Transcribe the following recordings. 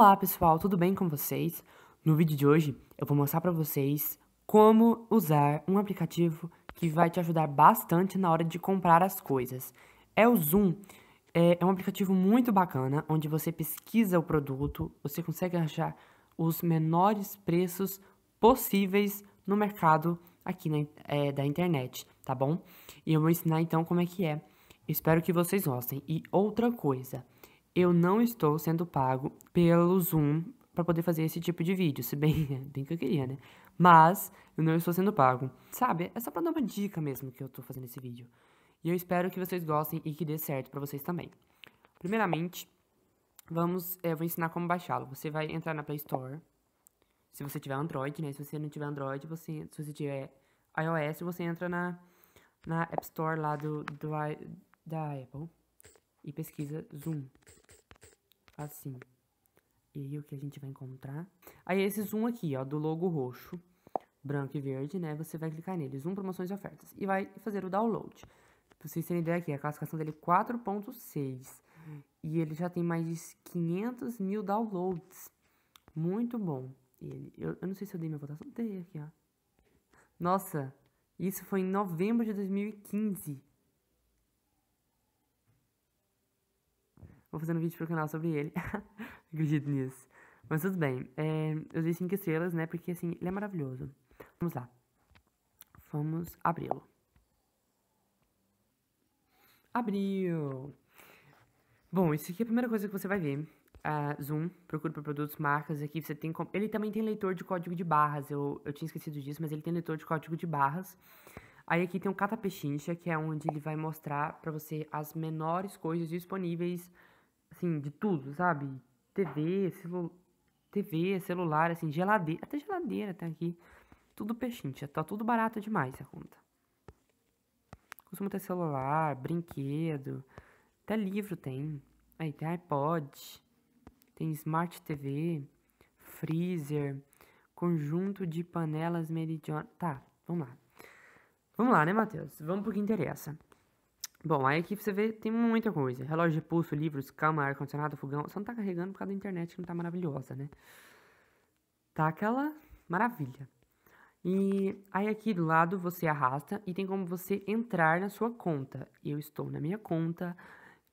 Olá pessoal, tudo bem com vocês? No vídeo de hoje eu vou mostrar para vocês como usar um aplicativo que vai te ajudar bastante na hora de comprar as coisas. É o Zoom, é, é um aplicativo muito bacana onde você pesquisa o produto, você consegue achar os menores preços possíveis no mercado aqui na, é, da internet, tá bom? E eu vou ensinar então como é que é. Espero que vocês gostem. E outra coisa, eu não estou sendo pago pelo Zoom para poder fazer esse tipo de vídeo, se bem, bem que eu queria, né? Mas eu não estou sendo pago. Sabe? É só para dar uma dica mesmo que eu estou fazendo esse vídeo. E eu espero que vocês gostem e que dê certo para vocês também. Primeiramente, vamos, eh, eu vou ensinar como baixá-lo. Você vai entrar na Play Store. Se você tiver Android, né? Se você não tiver Android, você, se você tiver iOS, você entra na, na App Store lá do, do da Apple e pesquisa Zoom assim. E aí, o que a gente vai encontrar? Aí, esse zoom aqui, ó, do logo roxo, branco e verde, né? Você vai clicar nele, zoom, promoções e ofertas. E vai fazer o download. Pra vocês terem ideia aqui, a classificação dele é 4.6. E ele já tem mais de 500 mil downloads. Muito bom. Ele, eu, eu não sei se eu dei minha votação. Dei aqui, ó. Nossa, isso foi em novembro de 2015. Vou fazer um vídeo pro canal sobre ele. Acredito nisso. Mas tudo bem. É, eu dei 5 estrelas, né? Porque assim, ele é maravilhoso. Vamos lá. Vamos abri-lo. Abriu! Bom, isso aqui é a primeira coisa que você vai ver. Uh, zoom, procura por produtos, marcas, aqui você tem... Ele também tem leitor de código de barras, eu, eu tinha esquecido disso, mas ele tem leitor de código de barras. Aí aqui tem um catapechincha, que é onde ele vai mostrar para você as menores coisas disponíveis assim, de tudo, sabe? TV, celu TV, celular, assim, geladeira, até geladeira tem aqui. Tudo peixinho, já tá tudo barato demais a conta. Costuma ter celular, brinquedo, até livro tem. Aí tem iPod, tem Smart TV, freezer, conjunto de panelas meridionais. Tá, vamos lá. Vamos lá, né, Matheus? Vamos pro que interessa. Bom, aí aqui você vê tem muita coisa. Relógio de pulso, livros, cama, ar-condicionado, fogão. Só não tá carregando por causa da internet que não tá maravilhosa, né? Tá aquela maravilha. E aí aqui do lado você arrasta e tem como você entrar na sua conta. Eu estou na minha conta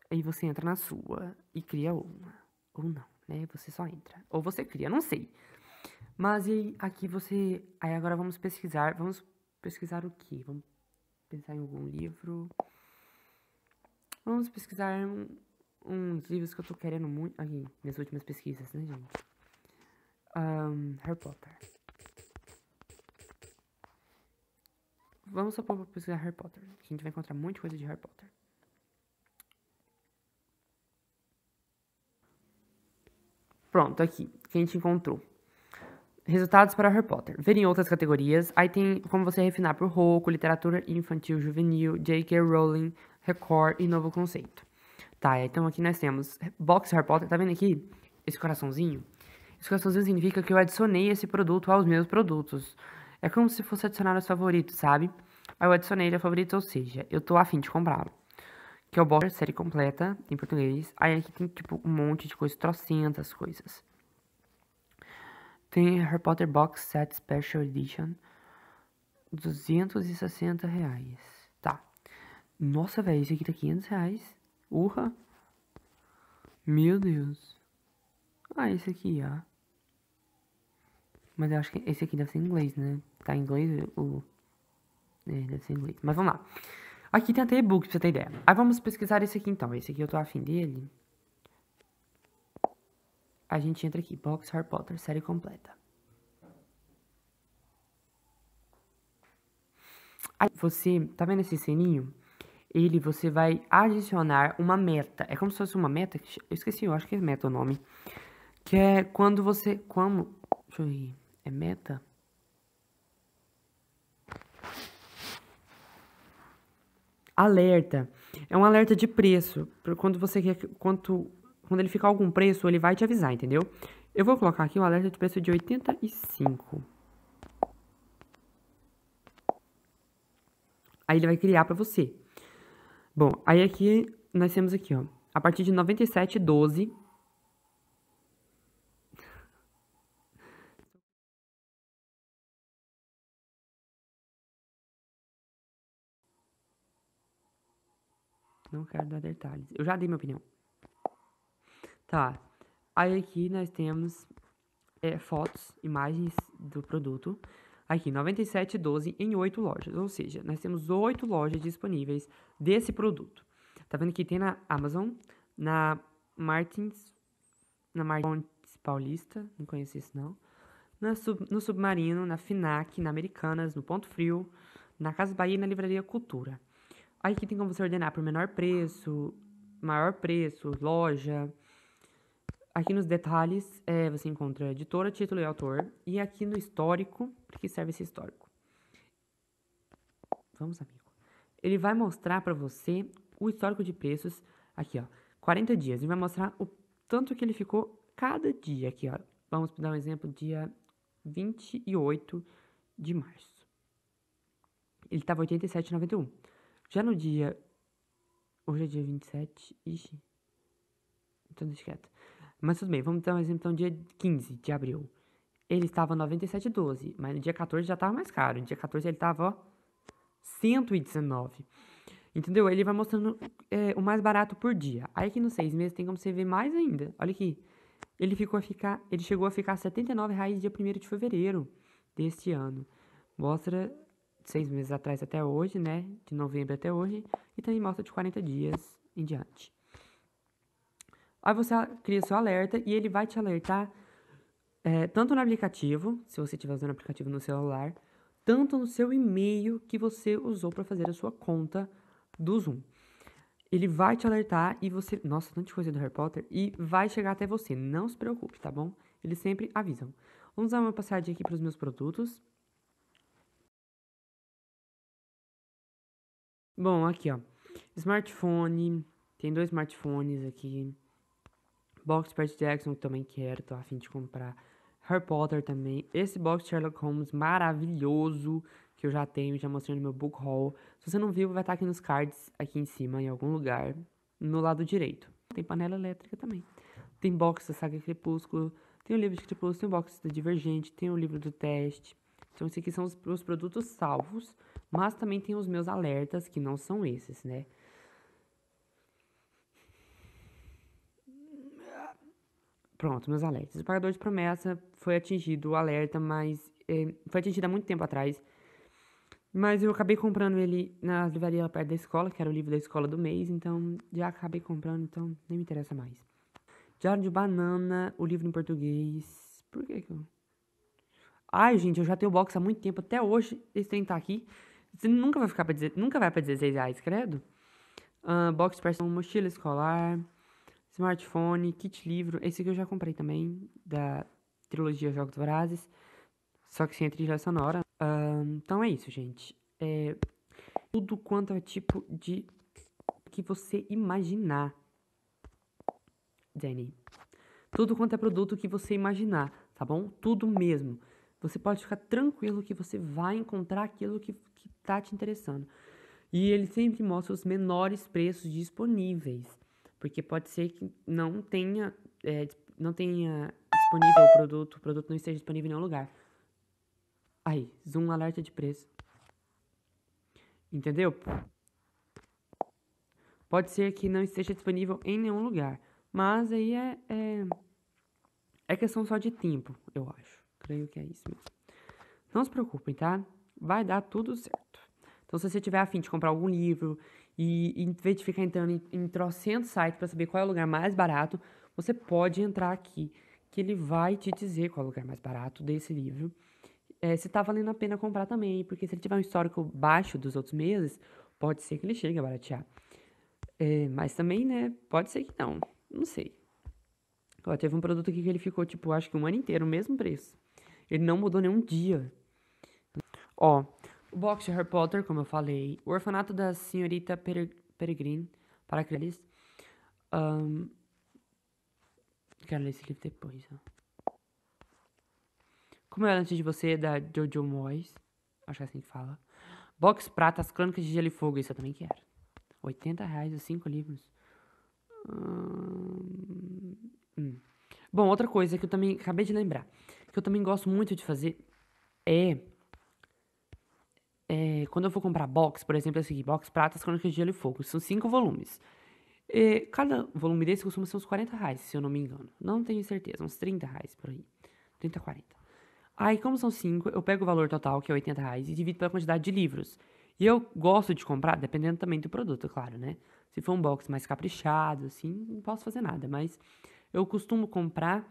e você entra na sua e cria uma. Ou não, né? Você só entra. Ou você cria, não sei. Mas e aqui você... Aí agora vamos pesquisar. Vamos pesquisar o quê? Vamos pensar em algum livro... Vamos pesquisar um, uns livros que eu tô querendo muito. Aqui, minhas últimas pesquisas, né, gente? Um, Harry Potter. Vamos só para pesquisar Harry Potter, que a gente vai encontrar muita coisa de Harry Potter. Pronto, aqui, que a gente encontrou. Resultados para Harry Potter. Verem outras categorias. Aí tem como você refinar por rouco, literatura infantil, juvenil, J.K. Rowling, Record e novo conceito. Tá, então aqui nós temos box Harry Potter, tá vendo aqui? Esse coraçãozinho? Esse coraçãozinho significa que eu adicionei esse produto aos meus produtos. É como se fosse adicionar aos favoritos, sabe? Aí eu adicionei ele a favoritos, ou seja, eu tô afim de comprá-lo. Que é o box série completa, em português. Aí aqui tem, tipo, um monte de coisas, trocentas coisas. Tem Harry Potter Box Set Special Edition, 260 reais. Nossa, velho, isso aqui tá 500 reais. Urra. Meu Deus. Ah, esse aqui, ah. Mas eu acho que esse aqui deve ser em inglês, né? Tá em inglês o... É, deve ser em inglês. Mas vamos lá. Aqui tem até e-book, pra você ter ideia. Aí vamos pesquisar esse aqui, então. Esse aqui eu tô afim dele. A gente entra aqui. Box Harry Potter, série completa. Aí você... Tá vendo esse sininho? ele você vai adicionar uma meta. É como se fosse uma meta, eu esqueci, eu acho que é meta o nome. Que é quando você, como, deixa eu ver, é meta? Alerta. É um alerta de preço. Quando você quer, quanto, quando ele ficar algum preço, ele vai te avisar, entendeu? Eu vou colocar aqui um alerta de preço de 85. Aí ele vai criar para você. Bom, aí aqui nós temos aqui, ó, a partir de 97, 12. Não quero dar detalhes. Eu já dei minha opinião. Tá. Aí aqui nós temos é, fotos, imagens do produto aqui 97,12 em 8 lojas. Ou seja, nós temos 8 lojas disponíveis desse produto. Tá vendo que tem na Amazon, na Martins, na Martins Paulista, não conheço isso não. Na sub, no Submarino, na Finac, na Americanas, no Ponto Frio, na Casa Bahia e na Livraria Cultura. Aqui tem como você ordenar por menor preço, maior preço, loja, Aqui nos detalhes é, você encontra editora, título e autor. E aqui no histórico, para que serve esse histórico? Vamos, amigo. Ele vai mostrar para você o histórico de preços aqui, ó. 40 dias. Ele vai mostrar o tanto que ele ficou cada dia aqui, ó. Vamos dar um exemplo, dia 28 de março. Ele estava 87,91. Já no dia... Hoje é dia 27... Ixi... Então, deixa quieto. Mas tudo bem, vamos dar um exemplo então, dia 15 de abril. Ele estava 97,12, mas no dia 14 já estava mais caro. No dia 14 ele estava, ó, 119. Entendeu? Ele vai mostrando é, o mais barato por dia. Aí aqui nos seis meses tem como você ver mais ainda. Olha aqui. Ele, ficou a ficar, ele chegou a ficar R$ 79,00 dia 1 de fevereiro deste ano. Mostra seis meses atrás até hoje, né? De novembro até hoje. E também mostra de 40 dias em diante. Aí você cria seu alerta e ele vai te alertar é, tanto no aplicativo, se você estiver usando o aplicativo no celular, tanto no seu e-mail que você usou para fazer a sua conta do Zoom. Ele vai te alertar e você. Nossa, tanta coisa do Harry Potter! E vai chegar até você. Não se preocupe, tá bom? Eles sempre avisam. Vamos dar uma passadinha aqui para os meus produtos. Bom, aqui ó. Smartphone. Tem dois smartphones aqui box Percy Jackson também quero, tô afim de comprar. Harry Potter também. Esse box Sherlock Holmes maravilhoso que eu já tenho, já mostrei no meu book haul. Se você não viu, vai estar tá aqui nos cards, aqui em cima, em algum lugar, no lado direito. Tem panela elétrica também. Tem box da saga Crepúsculo, tem o livro de Crepúsculo, tem o box da Divergente, tem o livro do teste. Então, esses aqui são os, os produtos salvos, mas também tem os meus alertas, que não são esses, né? Pronto, meus alertas. O pagador de promessa foi atingido, o alerta, mas eh, foi atingido há muito tempo atrás. Mas eu acabei comprando ele na livraria lá perto da escola, que era o livro da escola do mês, então já acabei comprando, então nem me interessa mais. Diário de Banana, o livro em português. Por que que eu. Ai, gente, eu já tenho o box há muito tempo, até hoje esse trem tá aqui. Você nunca vai ficar pra dizer, nunca vai pra 16 reais, credo. Uh, box de mochila escolar. Smartphone, Kit Livro, esse que eu já comprei também, da trilogia Jogos Vorazes, só que sem a trilha sonora. então é isso, gente. É, tudo quanto é tipo de que você imaginar. Danny. Tudo quanto é produto que você imaginar, tá bom? Tudo mesmo. Você pode ficar tranquilo que você vai encontrar aquilo que, que tá te interessando. E ele sempre mostra os menores preços disponíveis. Porque pode ser que não tenha, é, não tenha disponível o produto, o produto não esteja disponível em nenhum lugar. Aí, zoom alerta de preço. Entendeu? Pode ser que não esteja disponível em nenhum lugar. Mas aí é, é, é questão só de tempo, eu acho. Creio que é isso mesmo. Não se preocupem, tá? Vai dar tudo certo. Então, se você tiver afim de comprar algum livro e, e em vez de ficar entrando em, em trocentos sites para saber qual é o lugar mais barato, você pode entrar aqui, que ele vai te dizer qual é o lugar mais barato desse livro. É, se está valendo a pena comprar também, porque se ele tiver um histórico baixo dos outros meses, pode ser que ele chegue a baratear. É, mas também, né, pode ser que não, não sei. Ó, teve um produto aqui que ele ficou, tipo, acho que um ano inteiro, o mesmo preço. Ele não mudou nenhum dia. Ó, o box de Harry Potter, como eu falei. O orfanato da senhorita Peregrine, para aqueles. Um, quero ler esse livro depois. Ó. Como é Antes de Você, da Jojo Moyes. Acho que é assim que fala. Box Prata, As Crônicas de Gelo e Fogo. Isso eu também quero. 80 reais os cinco livros. Hum. Bom, outra coisa que eu também acabei de lembrar. Que eu também gosto muito de fazer é é, quando eu for comprar box, por exemplo, esse é aqui, box Pratas, Crônicas de Gelo e Fogo, são cinco volumes. Eh, cada volume desse costuma ser uns 40 reais, se eu não me engano. Não tenho certeza, uns 30 reais por aí. 30, 40. Aí, como são cinco, eu pego o valor total, que é 80 reais, e divido pela quantidade de livros. E eu gosto de comprar, dependendo também do produto, é claro, né? Se for um box mais caprichado, assim, não posso fazer nada. Mas eu costumo comprar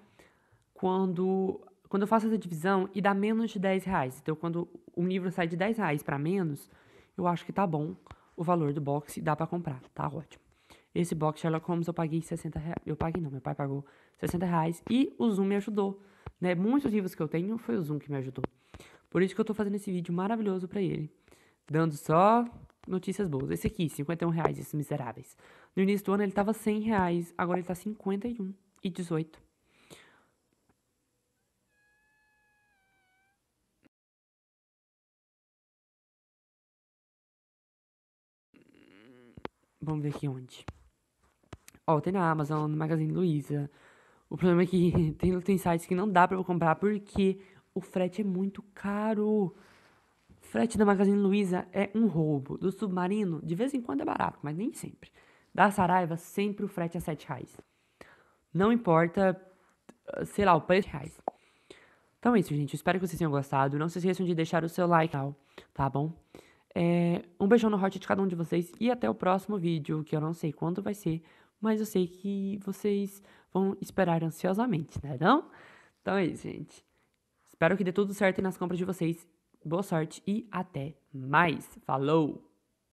quando quando eu faço essa divisão e dá menos de 10 reais. Então, quando um livro sai de 10 reais para menos, eu acho que tá bom o valor do box e dá para comprar. Tá ótimo. Esse box Sherlock Holmes eu paguei 60 reais. Eu paguei não, meu pai pagou 60 reais e o Zoom me ajudou. Né? Muitos livros que eu tenho foi o Zoom que me ajudou. Por isso que eu tô fazendo esse vídeo maravilhoso para ele. Dando só notícias boas. Esse aqui, 51 reais, esses miseráveis. No início do ano ele tava 100 reais, agora ele tá 51 e 18. Vamos ver aqui onde. Ó, tem na Amazon, no Magazine Luiza. O problema é que tem, tem sites que não dá pra eu comprar porque o frete é muito caro. frete da Magazine Luiza é um roubo. Do Submarino, de vez em quando é barato, mas nem sempre. Da Saraiva, sempre o frete é 7 reais. Não importa, sei lá, o preço reais. Então é isso, gente. espero que vocês tenham gostado. Não se esqueçam de deixar o seu like, tá bom? É, um beijão no hot de cada um de vocês e até o próximo vídeo, que eu não sei quando vai ser, mas eu sei que vocês vão esperar ansiosamente, né não? Então é isso, gente. Espero que dê tudo certo nas compras de vocês. Boa sorte e até mais. Falou!